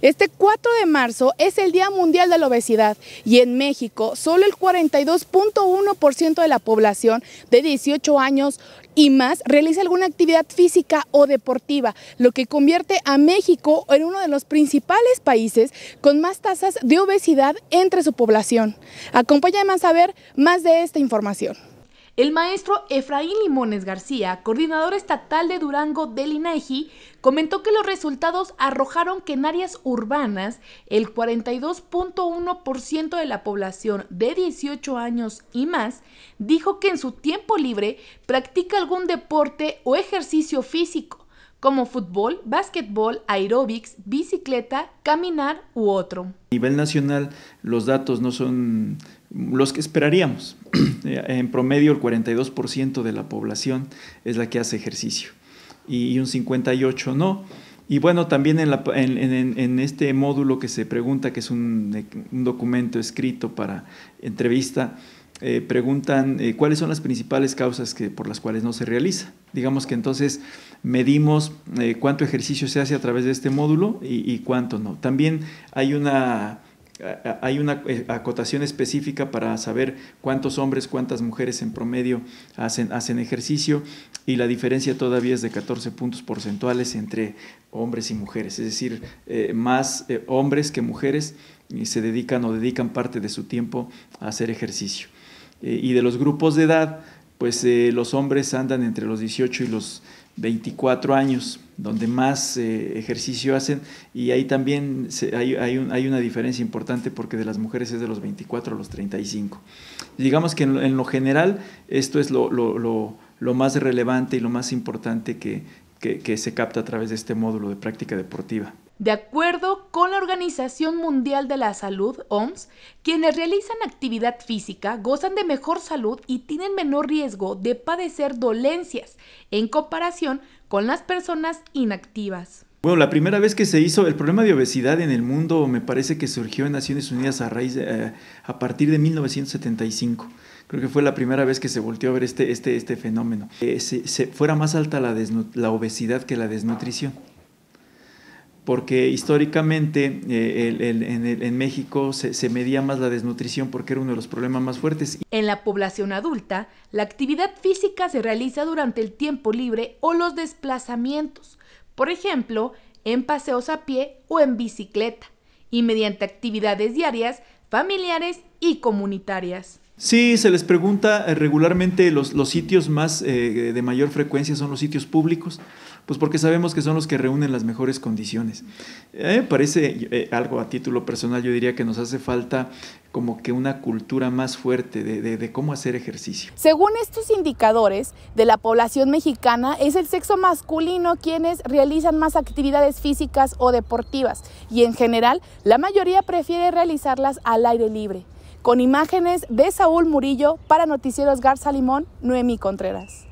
Este 4 de marzo es el Día Mundial de la Obesidad y en México solo el 42.1% de la población de 18 años y más realiza alguna actividad física o deportiva, lo que convierte a México en uno de los principales países con más tasas de obesidad entre su población. Acompáñame a saber más de esta información. El maestro Efraín Limones García, coordinador estatal de Durango del INEGI, comentó que los resultados arrojaron que en áreas urbanas el 42.1% de la población de 18 años y más dijo que en su tiempo libre practica algún deporte o ejercicio físico, como fútbol, básquetbol, aeróbics, bicicleta, caminar u otro. A nivel nacional, los datos no son los que esperaríamos. Eh, en promedio el 42% de la población es la que hace ejercicio y un 58% no. Y bueno, también en, este módulo que se pregunta, que es un, documento escrito para entrevista, eh, preguntan eh, cuáles son las principales causas que, por las cuales no se realiza. Digamos que entonces medimos cuánto ejercicio se hace a través de este módulo y cuánto no. También hay una hay una eh, acotación específica para saber cuántos hombres, cuántas mujeres en promedio hacen, ejercicio y la diferencia todavía es de 14 puntos porcentuales entre hombres y mujeres, es decir, eh, más eh, hombres que mujeres se dedican o dedican parte de su tiempo a hacer ejercicio. y de los grupos de edad, pues eh, los hombres andan entre los 18 y los 24 años, donde más eh, ejercicio hacen, y ahí también hay, hay, una diferencia importante porque de las mujeres es de los 24 a los 35. Digamos que en, lo general esto es lo, más relevante y lo más importante que, que, se capta a través de este módulo de práctica deportiva. De acuerdo con la Organización Mundial de la Salud, OMS, quienes realizan actividad física gozan de mejor salud y tienen menor riesgo de padecer dolencias en comparación con las personas inactivas. Bueno, la primera vez que se hizo el problema de obesidad en el mundo me parece que surgió en Naciones Unidas a, raíz eh, a partir de 1975. Creo que fue la primera vez que se volteó a ver este, este, este fenómeno. fuera más alta la, obesidad que la desnutrición porque históricamente eh, en, México se, medía más la desnutrición porque era uno de los problemas más fuertes. En la población adulta, la actividad física se realiza durante el tiempo libre o los desplazamientos, por ejemplo, en paseos a pie o en bicicleta, y mediante actividades diarias, familiares y comunitarias. Sí, se les pregunta eh, regularmente los, sitios más eh, eh, de mayor frecuencia son los sitios públicos, pues porque sabemos que son los que reúnen las mejores condiciones. parece algo a título personal, yo diría que nos hace falta como que una cultura más fuerte de, cómo hacer ejercicio. Según estos indicadores de la población mexicana, es el sexo masculino quienes realizan más actividades físicas o deportivas y en general la mayoría prefiere realizarlas al aire libre. Con imágenes de Saúl Murillo para Noticieros Garza Limón, Noemí Contreras.